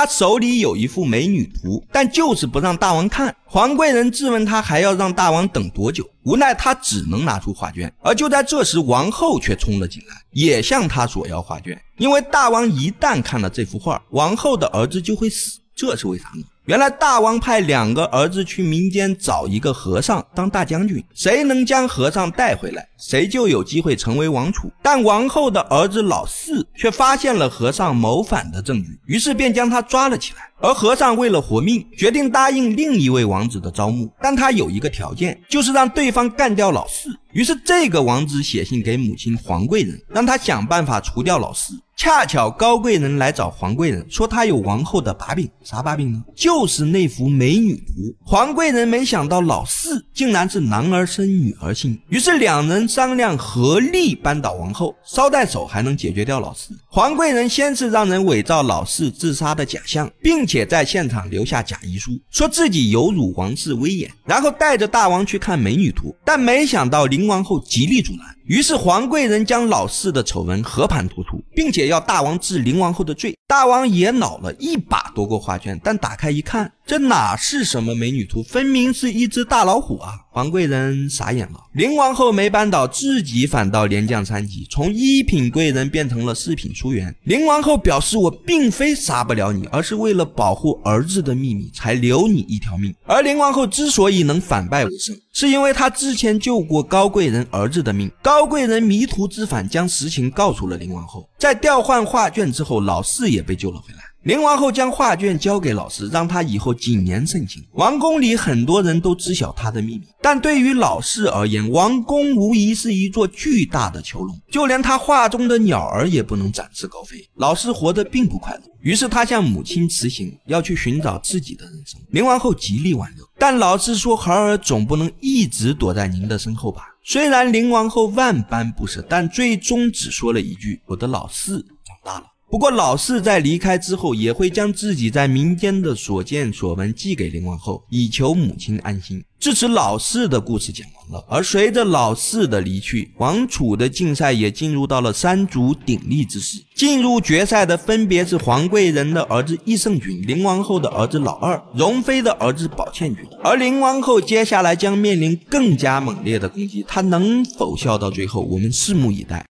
他手里有一幅美女图，但就是不让大王看。皇贵人质问他还要让大王等多久，无奈他只能拿出画卷。而就在这时，王后却冲了进来，也向他索要画卷。因为大王一旦看了这幅画，王后的儿子就会死。这是为啥呢？原来大王派两个儿子去民间找一个和尚当大将军，谁能将和尚带回来，谁就有机会成为王储。但王后的儿子老四却发现了和尚谋反的证据，于是便将他抓了起来。而和尚为了活命，决定答应另一位王子的招募，但他有一个条件，就是让对方干掉老四。于是这个王子写信给母亲皇贵人，让他想办法除掉老四。恰巧高贵人来找皇贵人，说他有王后的把柄。啥把柄呢？就是那幅美女图。皇贵人没想到老四竟然是男儿身女儿心，于是两人商量合力扳倒王后，捎带手还能解决掉老四。皇贵人先是让人伪造老四自杀的假象，并且在现场留下假遗书，说自己有辱王室威严，然后带着大王去看美女图。但没想到灵王后极力阻拦。于是，皇贵人将老四的丑闻和盘托出，并且要大王治灵王后的罪。大王也恼了，一把夺过画卷，但打开一看。这哪是什么美女图，分明是一只大老虎啊！皇贵人傻眼了。灵王后没扳倒自己，反倒连降三级，从一品贵人变成了四品淑媛。灵王后表示：“我并非杀不了你，而是为了保护儿子的秘密才留你一条命。”而灵王后之所以能反败为胜，是因为她之前救过高贵人儿子的命。高贵人迷途知返，将实情告诉了灵王后。在调换画卷之后，老四也被救了回来。灵王后将画卷交给老四，让他以后谨言慎行。王宫里很多人都知晓他的秘密，但对于老四而言，王宫无疑是一座巨大的囚笼，就连他画中的鸟儿也不能展翅高飞。老四活得并不快乐，于是他向母亲辞行，要去寻找自己的人生。灵王后极力挽留，但老四说：“孩儿总不能一直躲在您的身后吧？”虽然灵王后万般不舍，但最终只说了一句：“我的老四长大了。”不过老四在离开之后，也会将自己在民间的所见所闻寄给灵王后，以求母亲安心。至此，老四的故事讲完了。而随着老四的离去，王储的竞赛也进入到了三足鼎立之时。进入决赛的分别是皇贵人的儿子易圣君、灵王后的儿子老二、容妃的儿子宝倩君。而灵王后接下来将面临更加猛烈的攻击，她能否笑到最后？我们拭目以待。